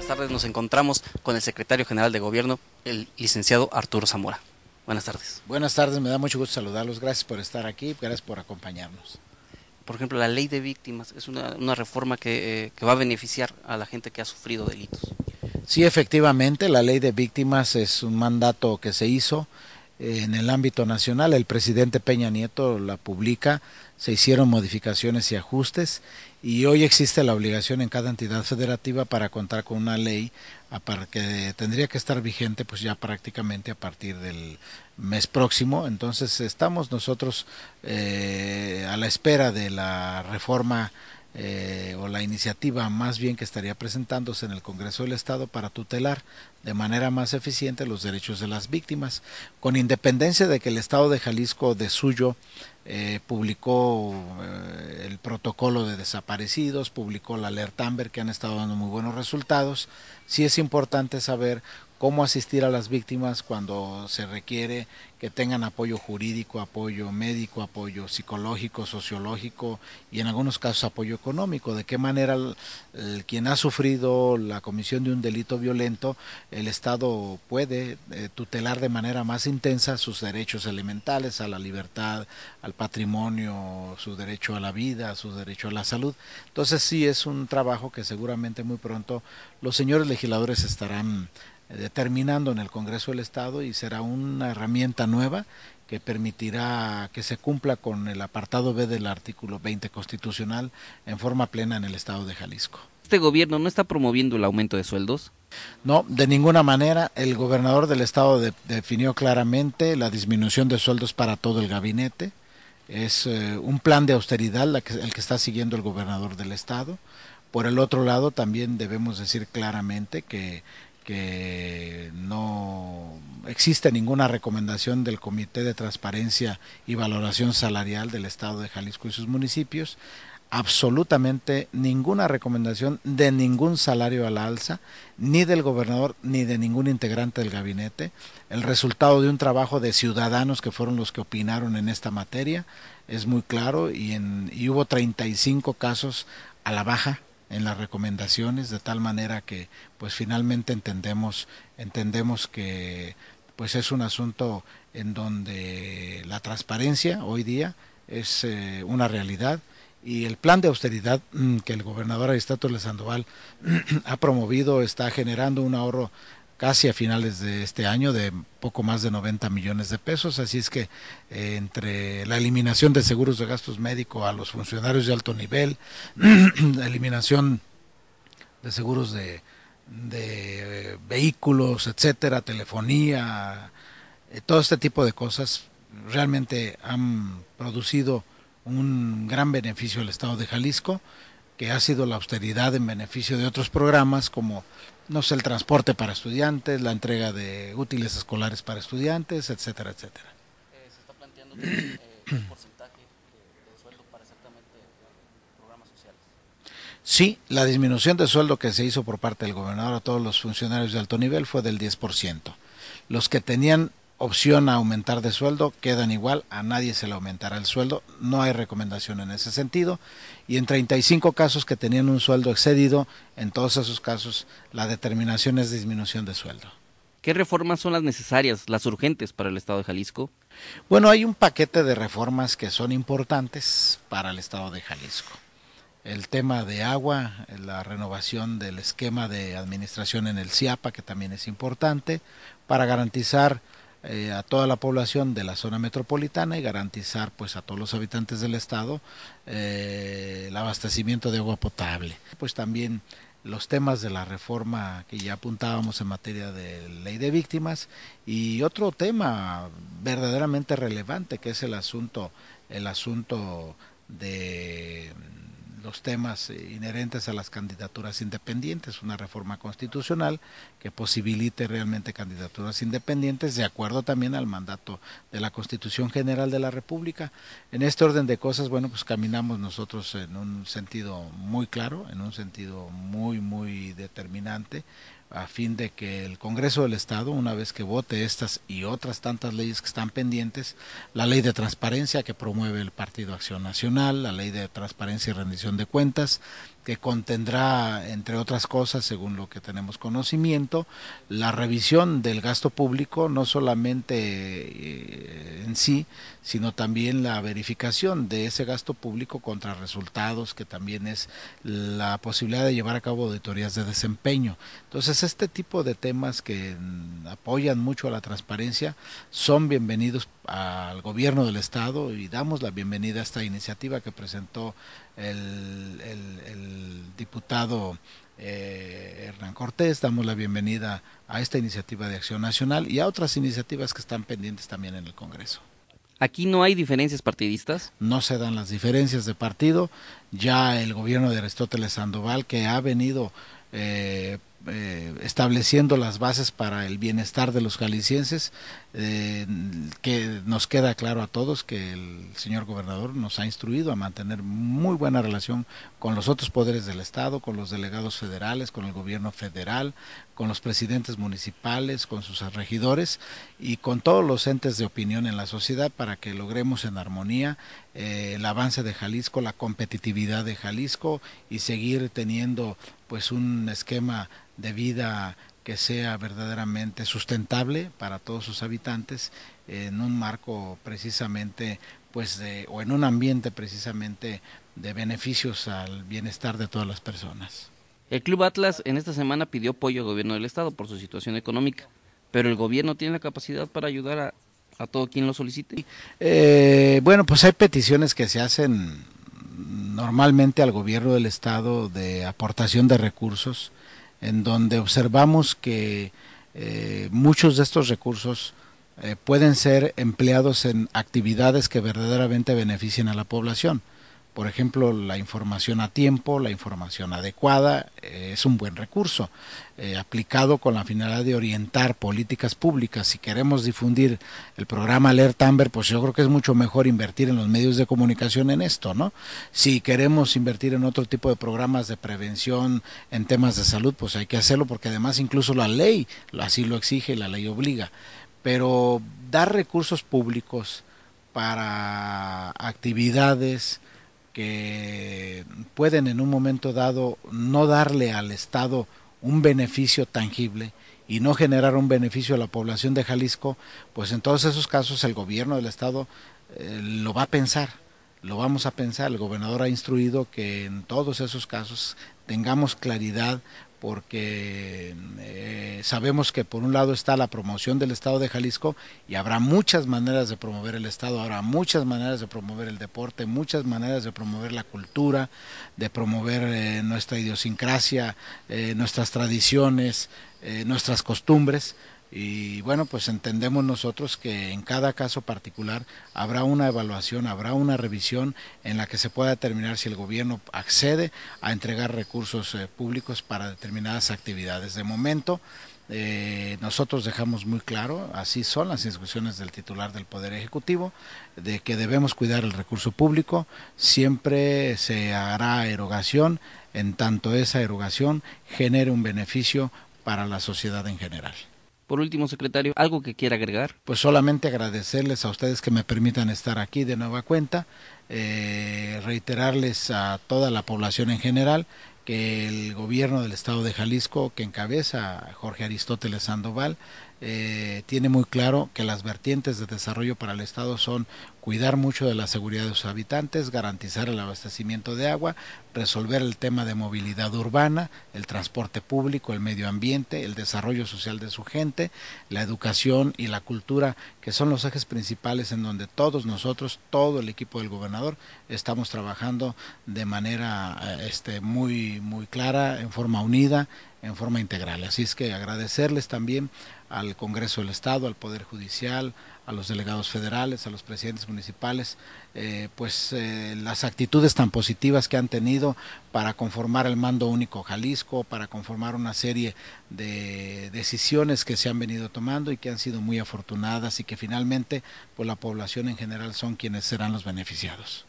Buenas tardes, nos encontramos con el secretario general de gobierno, el licenciado Arturo Zamora. Buenas tardes. Buenas tardes, me da mucho gusto saludarlos. Gracias por estar aquí, gracias por acompañarnos por ejemplo, la ley de víctimas es una, reforma que, eh, que, va a beneficiar a la gente que ha sufrido delitos. Sí, efectivamente, la ley de víctimas es un mandato que se hizo en el ámbito nacional. El presidente Peña Nieto la publica, se hicieron modificaciones y ajustes y hoy existe la obligación en cada entidad federativa para contar con una ley que tendría que estar vigente pues ya prácticamente a partir del mes próximo. Entonces estamos nosotros eh, a la espera de la reforma eh, o la iniciativa más bien que estaría presentándose en el Congreso del Estado para tutelar de manera más eficiente los derechos de las víctimas, con independencia de que el Estado de Jalisco de suyo eh, publicó eh, el protocolo de desaparecidos, publicó la alerta Amber que han estado dando muy buenos resultados. Sí es importante saber cómo asistir a las víctimas cuando se requiere que tengan apoyo jurídico, apoyo médico, apoyo psicológico, sociológico y en algunos casos apoyo económico. De qué manera quien ha sufrido la comisión de un delito violento, el Estado puede eh, tutelar de manera más intensa sus derechos elementales a la libertad, al patrimonio, su derecho a la vida, su derecho a la salud. Entonces sí es un trabajo que seguramente muy pronto los señores legisladores estarán determinando en el Congreso del Estado y será una herramienta nueva que permitirá que se cumpla con el apartado B del artículo 20 constitucional en forma plena en el Estado de Jalisco. ¿Este gobierno no está promoviendo el aumento de sueldos? No, de ninguna manera. El gobernador del estado definió claramente la disminución de sueldos para todo el gabinete. Es eh, un plan de austeridad el que está siguiendo el gobernador del estado. Por el otro lado, también debemos decir claramente que que no existe ninguna recomendación del Comité de Transparencia y Valoración Salarial del Estado de Jalisco y sus municipios, absolutamente ninguna recomendación de ningún salario a la alza, ni del gobernador, ni de ningún integrante del gabinete. El resultado de un trabajo de ciudadanos que fueron los que opinaron en esta materia es muy claro y, en, y hubo 35 casos a la baja en las recomendaciones de tal manera que pues finalmente entendemos entendemos que pues es un asunto en donde la transparencia hoy día es eh, una realidad y el plan de austeridad mm, que el gobernador Aristóteles Sandoval ha promovido está generando un ahorro casi a finales de este año de poco más de 90 millones de pesos. Así es que eh, entre la eliminación de seguros de gastos médicos a los funcionarios de alto nivel, la eliminación de seguros de, eh, vehículos, etcétera, telefonía, eh, todo este tipo de cosas realmente han producido un gran beneficio al Estado de Jalisco, que ha sido la austeridad en beneficio de otros programas como no sé, el transporte para estudiantes, la entrega de útiles escolares para estudiantes, etcétera, etcétera. Eh, se está planteando eh, porcentaje de, sueldo para exactamente programas sociales. Sí, la disminución de sueldo que se hizo por parte del gobernador a todos los funcionarios de alto nivel fue del 10%. Los que tenían opción a aumentar de sueldo, quedan igual, a nadie se le aumentará el sueldo, no hay recomendación en ese sentido. Y en 35 casos que tenían un sueldo excedido, en todos esos casos la determinación es disminución de sueldo. ¿Qué reformas son las necesarias, las urgentes para el Estado de Jalisco? Bueno, hay un paquete de reformas que son importantes para el Estado de Jalisco. El tema de agua, la renovación del esquema de administración en el CIAPA, que también es importante, para garantizar eh, a toda la población de la zona metropolitana y garantizar pues a todos los habitantes del estado eh, el abastecimiento de agua potable. Pues también los temas de la reforma que ya apuntábamos en materia de ley de víctimas y otro tema verdaderamente relevante que es el asunto el asunto de los temas eh, inherentes a las candidaturas independientes, una reforma constitucional que posibilite realmente candidaturas independientes de acuerdo también al mandato de la Constitución General de la República. En este orden de cosas, bueno, pues caminamos nosotros en un sentido muy claro, en un sentido muy, muy determinante, a fin de que el Congreso del Estado, una vez que vote estas y otras tantas leyes que están pendientes, la ley de transparencia que promueve el Partido Acción Nacional, la ley de transparencia y rendición de cuentas, que contendrá, entre otras cosas, según lo que tenemos conocimiento, la revisión del gasto público, no solamente eh, en sí, sino también la verificación de ese gasto público contra resultados, que también es la posibilidad de llevar a cabo auditorías de desempeño. Entonces, este tipo de temas que mm, apoyan mucho a la transparencia son bienvenidos al gobierno del Estado y damos la bienvenida a esta iniciativa que presentó el, diputado eh, Hernán Cortés. Damos la bienvenida a esta iniciativa de acción nacional y a otras iniciativas que están pendientes también en el Congreso. ¿Aquí no hay diferencias partidistas? No se dan las diferencias de partido. Ya el gobierno de Aristóteles Sandoval, que ha venido eh, eh, estableciendo las bases para el bienestar de los jaliscienses, eh, que nos queda claro a todos que el señor gobernador nos ha instruido a mantener muy buena relación con los otros poderes del Estado, con los delegados federales, con el gobierno federal, con los presidentes municipales, con sus regidores y con todos los entes de opinión en la sociedad para que logremos en armonía eh, el avance de Jalisco, la competitividad de Jalisco y seguir teniendo pues un esquema de vida que sea verdaderamente sustentable para todos sus habitantes en un marco precisamente pues o en un ambiente precisamente de beneficios al bienestar de todas las personas. El Club Atlas en esta semana pidió apoyo al gobierno del Estado por su situación económica, pero el gobierno tiene la capacidad para ayudar a, todo quien lo solicite. Eh, bueno, pues hay peticiones que se hacen normalmente al gobierno del Estado de aportación de recursos en donde observamos que eh, muchos de estos recursos eh, pueden ser empleados en actividades que verdaderamente beneficien a la población. Por ejemplo, la información a tiempo, la información adecuada, eh, es un buen recurso, eh, aplicado con la finalidad de orientar políticas públicas. Si queremos difundir el programa Leer Amber, pues yo creo que es mucho mejor invertir en los medios de comunicación en esto, ¿no? Si queremos invertir en otro tipo de programas de prevención en temas de salud, pues hay que hacerlo porque además incluso la ley así lo exige, la ley obliga. Pero dar recursos públicos para actividades, que pueden en un momento dado no darle al Estado un beneficio tangible y no generar un beneficio a la población de Jalisco, pues en todos esos casos el gobierno del Estado eh, lo va a pensar, lo vamos a pensar. El gobernador ha instruido que en todos esos casos tengamos claridad porque eh, sabemos que por un lado está la promoción del Estado de Jalisco y habrá muchas maneras de promover el Estado, habrá muchas maneras de promover el deporte, muchas maneras de promover la cultura, de promover eh, nuestra idiosincrasia, eh, nuestras tradiciones, nuestras costumbres, y bueno, pues entendemos nosotros que en cada caso particular habrá una evaluación, habrá una revisión en la que se pueda determinar si el gobierno accede a entregar recursos eh, públicos para determinadas actividades. De momento, eh, nosotros dejamos muy claro, así son las instrucciones del titular del Poder Ejecutivo, de que debemos cuidar el recurso público, siempre se hará erogación, en tanto esa erogación genere un beneficio para la sociedad en general. Por último, secretario, ¿algo que quiera agregar? Pues solamente agradecerles a ustedes que me permitan estar aquí de nueva cuenta, eh, reiterarles a toda la población en general que el gobierno del estado de Jalisco, que encabeza Jorge Aristóteles Sandoval, eh, tiene muy claro que las vertientes de desarrollo para el Estado son cuidar mucho de la seguridad de sus habitantes, garantizar el abastecimiento de agua, resolver el tema de movilidad urbana, el transporte público, el medio ambiente, el desarrollo social de su gente, la educación y la cultura que son los ejes principales en donde todos nosotros, todo el equipo del gobernador, estamos trabajando de manera eh, este, muy, muy clara, en forma unida, en forma integral. Así es que agradecerles también al Congreso del Estado, al Poder Judicial, a los delegados federales, a los presidentes municipales, eh, pues eh, las actitudes tan positivas que han tenido para conformar el mando único Jalisco, para conformar una serie de decisiones que se han venido tomando y que han sido muy afortunadas y que finalmente pues la población en general son quienes serán los beneficiados.